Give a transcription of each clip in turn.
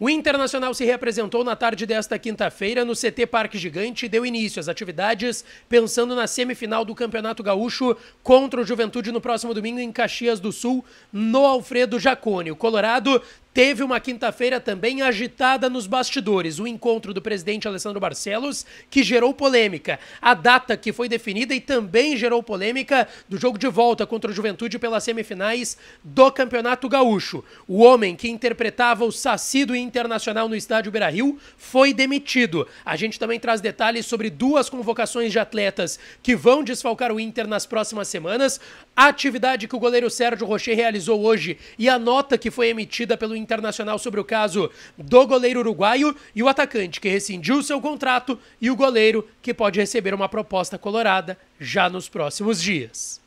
O Internacional se reapresentou na tarde desta quinta-feira no CT Parque Gigante e deu início às atividades pensando na semifinal do Campeonato Gaúcho contra o Juventude no próximo domingo em Caxias do Sul, no Alfredo Jacone. O Colorado Teve uma quinta-feira também agitada nos bastidores, o encontro do presidente Alessandro Barcelos, que gerou polêmica. A data que foi definida e também gerou polêmica do jogo de volta contra o Juventude pelas semifinais do Campeonato Gaúcho. O homem que interpretava o sacido Internacional no estádio Beira-Rio foi demitido. A gente também traz detalhes sobre duas convocações de atletas que vão desfalcar o Inter nas próximas semanas, a atividade que o goleiro Sérgio Rocher realizou hoje e a nota que foi emitida pelo internacional sobre o caso do goleiro uruguaio e o atacante que rescindiu seu contrato e o goleiro que pode receber uma proposta colorada já nos próximos dias.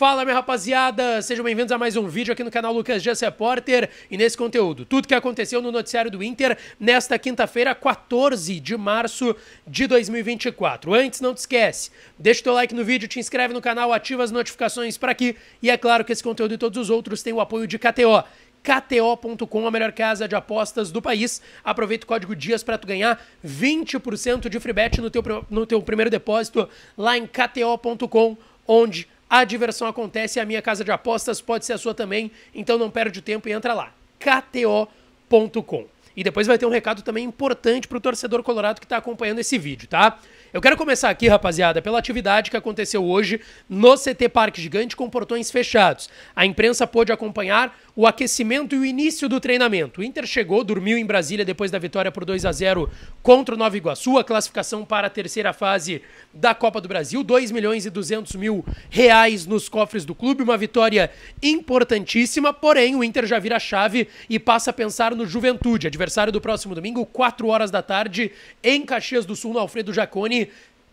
Fala, minha rapaziada! Sejam bem-vindos a mais um vídeo aqui no canal Lucas Dias Repórter e nesse conteúdo, tudo que aconteceu no noticiário do Inter nesta quinta-feira, 14 de março de 2024. Antes, não te esquece, deixa o teu like no vídeo, te inscreve no canal, ativa as notificações para aqui e é claro que esse conteúdo e todos os outros têm o apoio de KTO. KTO.com, a melhor casa de apostas do país. Aproveita o código DIAS para tu ganhar 20% de free bet no teu, no teu primeiro depósito lá em KTO.com, onde a diversão acontece e a minha casa de apostas pode ser a sua também, então não perde tempo e entra lá, kto.com. E depois vai ter um recado também importante para o torcedor colorado que está acompanhando esse vídeo, tá? Eu quero começar aqui, rapaziada, pela atividade que aconteceu hoje no CT Parque Gigante com portões fechados. A imprensa pôde acompanhar o aquecimento e o início do treinamento. O Inter chegou, dormiu em Brasília depois da vitória por 2 a 0 contra o Nova Iguaçu, a classificação para a terceira fase da Copa do Brasil, 2 milhões e 200 mil reais nos cofres do clube, uma vitória importantíssima, porém o Inter já vira chave e passa a pensar no Juventude, adversário do próximo domingo, 4 horas da tarde, em Caxias do Sul, no Alfredo Jaconi,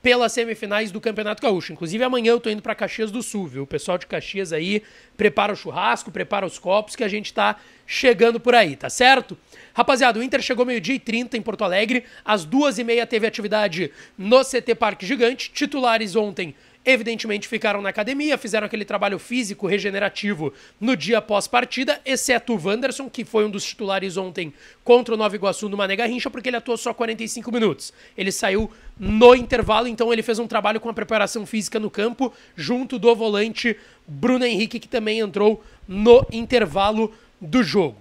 pelas semifinais do Campeonato Gaúcho. Inclusive, amanhã eu tô indo para Caxias do Sul, viu? O pessoal de Caxias aí prepara o churrasco, prepara os copos que a gente tá chegando por aí, tá certo? Rapaziada, o Inter chegou meio-dia e 30 em Porto Alegre. Às duas e meia teve atividade no CT Parque Gigante. Titulares ontem evidentemente ficaram na academia, fizeram aquele trabalho físico regenerativo no dia pós-partida, exceto o Wanderson, que foi um dos titulares ontem contra o Nova Iguaçu no Mané Garrincha, porque ele atuou só 45 minutos. Ele saiu no intervalo, então ele fez um trabalho com a preparação física no campo, junto do volante Bruno Henrique, que também entrou no intervalo do jogo.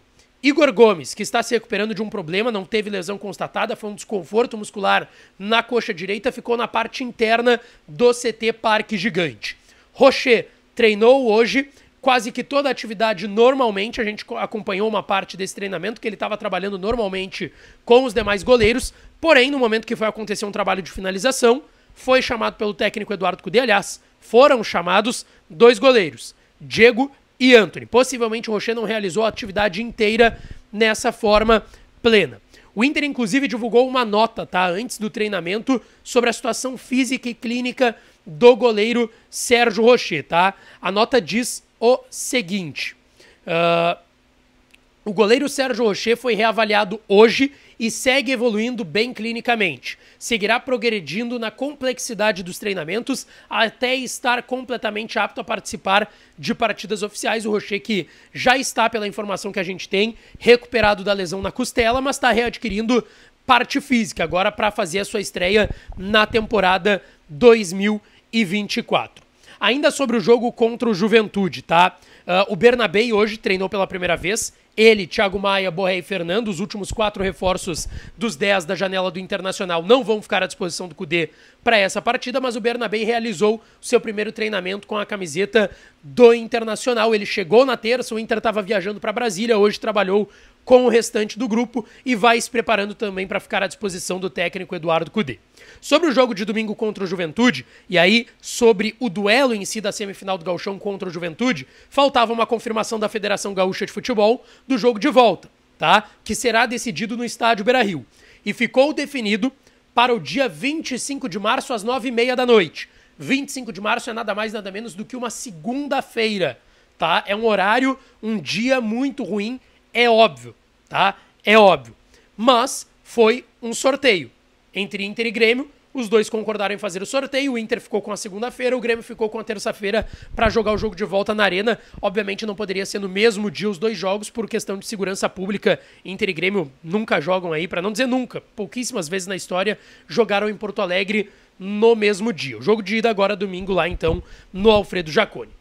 Igor Gomes, que está se recuperando de um problema, não teve lesão constatada, foi um desconforto muscular na coxa direita, ficou na parte interna do CT Parque Gigante. Rocher treinou hoje quase que toda a atividade normalmente. A gente acompanhou uma parte desse treinamento que ele estava trabalhando normalmente com os demais goleiros. Porém, no momento que foi acontecer um trabalho de finalização, foi chamado pelo técnico Eduardo Cudê. Aliás, foram chamados dois goleiros, Diego e Anthony. Possivelmente o Rocher não realizou a atividade inteira nessa forma plena. O Inter, inclusive, divulgou uma nota, tá? Antes do treinamento, sobre a situação física e clínica do goleiro Sérgio Rocher, tá? A nota diz o seguinte. Uh, o goleiro Sérgio Rocher foi reavaliado hoje e segue evoluindo bem clinicamente. Seguirá progredindo na complexidade dos treinamentos até estar completamente apto a participar de partidas oficiais. O Rocher que já está, pela informação que a gente tem, recuperado da lesão na costela, mas está readquirindo parte física agora para fazer a sua estreia na temporada 2024. Ainda sobre o jogo contra o Juventude, tá? Uh, o Bernabei hoje treinou pela primeira vez ele, Thiago Maia, Borré e Fernando, os últimos quatro reforços dos dez da janela do Internacional, não vão ficar à disposição do Cudê para essa partida, mas o Bernabé realizou seu primeiro treinamento com a camiseta do Internacional. Ele chegou na terça, o Inter estava viajando para Brasília, hoje trabalhou com o restante do grupo e vai se preparando também para ficar à disposição do técnico Eduardo Cudê. Sobre o jogo de domingo contra o Juventude, e aí sobre o duelo em si da semifinal do Gauchão contra o Juventude, faltava uma confirmação da Federação Gaúcha de Futebol, do jogo de volta, tá? Que será decidido no estádio Beira-Rio. E ficou definido para o dia 25 de março às 9h30 da noite. 25 de março é nada mais nada menos do que uma segunda-feira, tá? É um horário, um dia muito ruim, é óbvio, tá? É óbvio. Mas foi um sorteio entre Inter e Grêmio os dois concordaram em fazer o sorteio. O Inter ficou com a segunda-feira, o Grêmio ficou com a terça-feira para jogar o jogo de volta na Arena. Obviamente não poderia ser no mesmo dia os dois jogos por questão de segurança pública. Inter e Grêmio nunca jogam aí, para não dizer nunca, pouquíssimas vezes na história jogaram em Porto Alegre no mesmo dia. O jogo de ida agora domingo lá então no Alfredo Jaconi.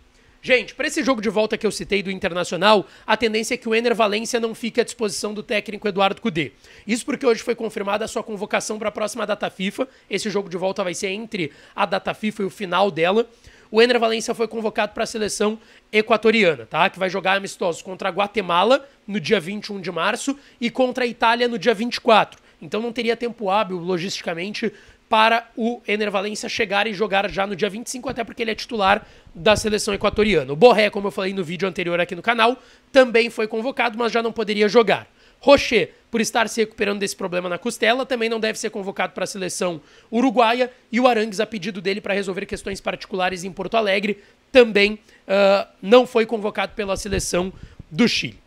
Gente, para esse jogo de volta que eu citei do Internacional, a tendência é que o Ener Valência não fique à disposição do técnico Eduardo Cudê. Isso porque hoje foi confirmada a sua convocação para a próxima data FIFA. Esse jogo de volta vai ser entre a data FIFA e o final dela. O Ener Valência foi convocado para a seleção equatoriana, tá? Que vai jogar amistosos contra a Guatemala no dia 21 de março e contra a Itália no dia 24. Então não teria tempo hábil logisticamente para o Ener Valencia chegar e jogar já no dia 25, até porque ele é titular da seleção equatoriana. O Borré, como eu falei no vídeo anterior aqui no canal, também foi convocado, mas já não poderia jogar. Rocher, por estar se recuperando desse problema na costela, também não deve ser convocado para a seleção uruguaia. E o Arangues, a pedido dele para resolver questões particulares em Porto Alegre, também uh, não foi convocado pela seleção do Chile.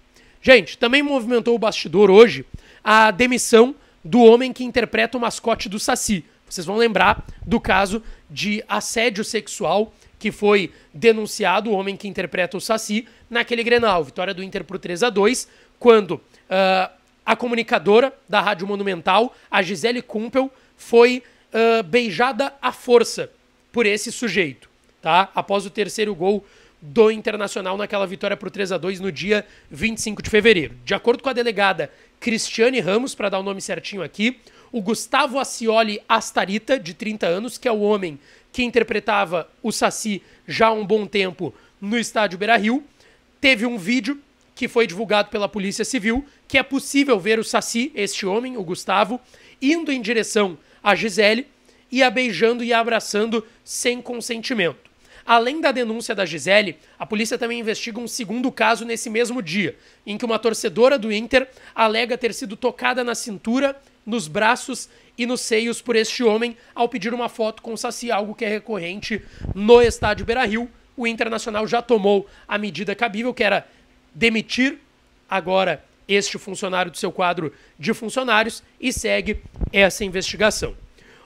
Gente, também movimentou o bastidor hoje a demissão do homem que interpreta o mascote do Saci. Vocês vão lembrar do caso de assédio sexual que foi denunciado, o homem que interpreta o Saci, naquele Grenal, vitória do Inter por 3 a 2 quando uh, a comunicadora da Rádio Monumental, a Gisele Kumpel, foi uh, beijada à força por esse sujeito, tá? Após o terceiro gol do Internacional naquela vitória por 3 a 2 no dia 25 de fevereiro. De acordo com a delegada Cristiane Ramos, para dar o nome certinho aqui, o Gustavo Acioli Astarita, de 30 anos, que é o homem que interpretava o Saci já há um bom tempo no estádio Beira-Rio, teve um vídeo que foi divulgado pela Polícia Civil, que é possível ver o Saci, este homem, o Gustavo, indo em direção a Gisele e a beijando e a abraçando sem consentimento. Além da denúncia da Gisele, a polícia também investiga um segundo caso nesse mesmo dia, em que uma torcedora do Inter alega ter sido tocada na cintura, nos braços e nos seios por este homem ao pedir uma foto com o Saci, algo que é recorrente no estádio Beira-Rio. O Internacional já tomou a medida cabível, que era demitir agora este funcionário do seu quadro de funcionários e segue essa investigação.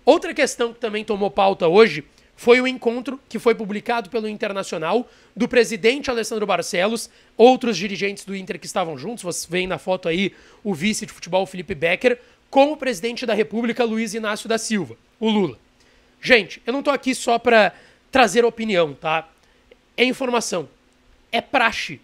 Outra questão que também tomou pauta hoje foi o encontro que foi publicado pelo Internacional do presidente Alessandro Barcelos, outros dirigentes do Inter que estavam juntos, vocês veem na foto aí o vice de futebol Felipe Becker, com o presidente da República Luiz Inácio da Silva, o Lula. Gente, eu não estou aqui só para trazer opinião, tá? É informação. É praxe.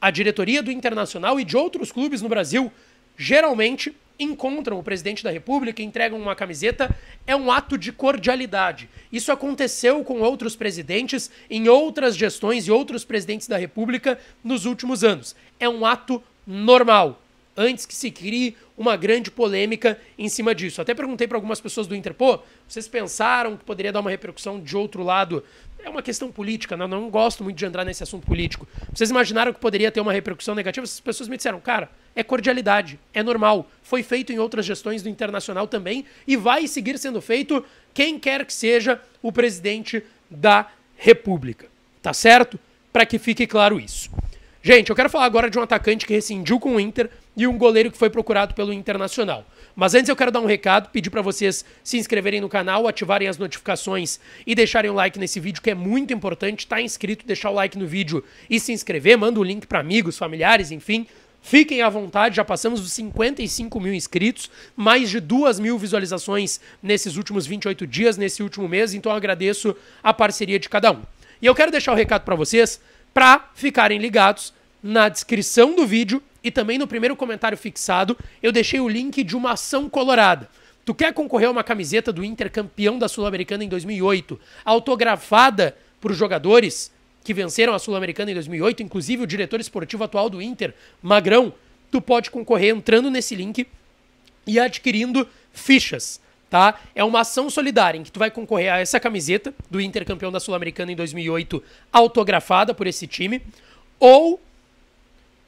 A diretoria do Internacional e de outros clubes no Brasil geralmente encontram o presidente da República, entregam uma camiseta, é um ato de cordialidade. Isso aconteceu com outros presidentes em outras gestões e outros presidentes da República nos últimos anos. É um ato normal. Antes que se crie uma grande polêmica em cima disso. Até perguntei para algumas pessoas do Interpol, vocês pensaram que poderia dar uma repercussão de outro lado é uma questão política, não, né? não gosto muito de entrar nesse assunto político. Vocês imaginaram que poderia ter uma repercussão negativa? As pessoas me disseram, cara, é cordialidade, é normal. Foi feito em outras gestões do Internacional também e vai seguir sendo feito quem quer que seja o presidente da República. Tá certo? Para que fique claro isso. Gente, eu quero falar agora de um atacante que rescindiu com o Inter e um goleiro que foi procurado pelo Internacional. Mas antes eu quero dar um recado, pedir para vocês se inscreverem no canal, ativarem as notificações e deixarem o like nesse vídeo, que é muito importante. Tá inscrito, deixar o like no vídeo e se inscrever, manda o link para amigos, familiares, enfim, Fiquem à vontade, já passamos dos 55 mil inscritos, mais de 2 mil visualizações nesses últimos 28 dias, nesse último mês, então agradeço a parceria de cada um. E eu quero deixar o um recado para vocês para ficarem ligados na descrição do vídeo e também no primeiro comentário fixado, eu deixei o link de uma ação colorada. Tu quer concorrer a uma camiseta do Inter campeão da Sul-Americana em 2008, autografada por jogadores que venceram a Sul-Americana em 2008, inclusive o diretor esportivo atual do Inter, Magrão, tu pode concorrer entrando nesse link e adquirindo fichas, tá? É uma ação solidária em que tu vai concorrer a essa camiseta do Inter campeão da Sul-Americana em 2008, autografada por esse time, ou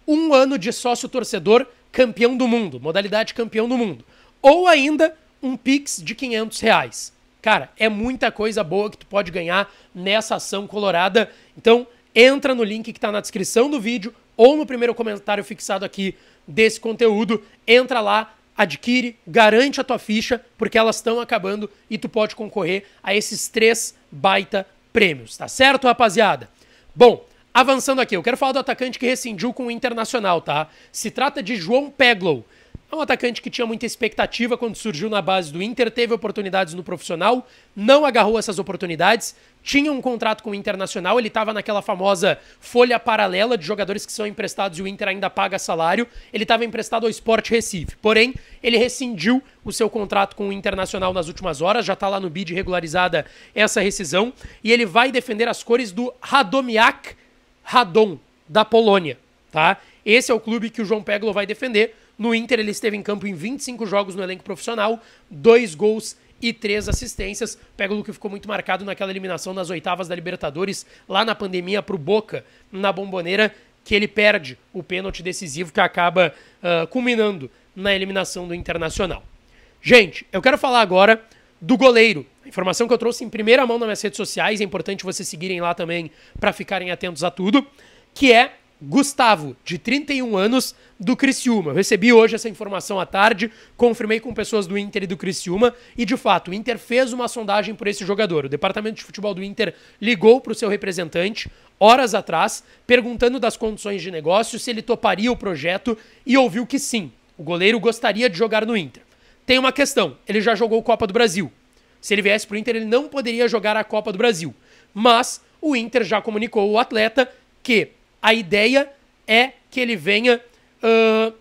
um ano de sócio torcedor campeão do mundo, modalidade campeão do mundo, ou ainda um Pix de 500 reais. Cara, é muita coisa boa que tu pode ganhar nessa ação colorada. Então, entra no link que está na descrição do vídeo ou no primeiro comentário fixado aqui desse conteúdo. Entra lá, adquire, garante a tua ficha, porque elas estão acabando e tu pode concorrer a esses três baita prêmios, tá certo, rapaziada? Bom, avançando aqui, eu quero falar do atacante que rescindiu com o Internacional, tá? Se trata de João Peglow. É um atacante que tinha muita expectativa quando surgiu na base do Inter, teve oportunidades no profissional, não agarrou essas oportunidades, tinha um contrato com o Internacional, ele estava naquela famosa folha paralela de jogadores que são emprestados e o Inter ainda paga salário. Ele estava emprestado ao Sport Recife, porém, ele rescindiu o seu contrato com o Internacional nas últimas horas, já está lá no BID regularizada essa rescisão, e ele vai defender as cores do Radomiak Radom, da Polônia. Tá? Esse é o clube que o João Peglo vai defender no Inter, ele esteve em campo em 25 jogos no elenco profissional, dois gols e três assistências. Pega o que ficou muito marcado naquela eliminação nas oitavas da Libertadores, lá na pandemia, para o Boca, na Bomboneira, que ele perde o pênalti decisivo que acaba uh, culminando na eliminação do Internacional. Gente, eu quero falar agora do goleiro. A informação que eu trouxe em primeira mão nas minhas redes sociais, é importante vocês seguirem lá também para ficarem atentos a tudo, que é Gustavo, de 31 anos, do Criciúma. Eu recebi hoje essa informação à tarde, confirmei com pessoas do Inter e do Criciúma, e de fato, o Inter fez uma sondagem por esse jogador. O departamento de futebol do Inter ligou para o seu representante, horas atrás, perguntando das condições de negócio, se ele toparia o projeto, e ouviu que sim, o goleiro gostaria de jogar no Inter. Tem uma questão: ele já jogou Copa do Brasil. Se ele viesse para o Inter, ele não poderia jogar a Copa do Brasil. Mas o Inter já comunicou ao atleta que a ideia é que ele venha uh,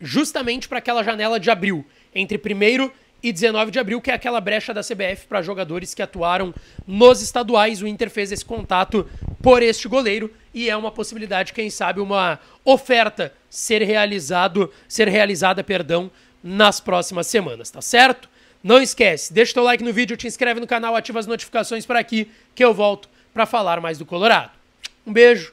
justamente para aquela janela de abril, entre 1 e 19 de abril, que é aquela brecha da CBF para jogadores que atuaram nos estaduais. O Inter fez esse contato por este goleiro e é uma possibilidade, quem sabe, uma oferta ser realizado, ser realizada, perdão, nas próximas semanas, tá certo? Não esquece, deixa teu like no vídeo, te inscreve no canal, ativa as notificações para aqui que eu volto para falar mais do Colorado. Um beijo.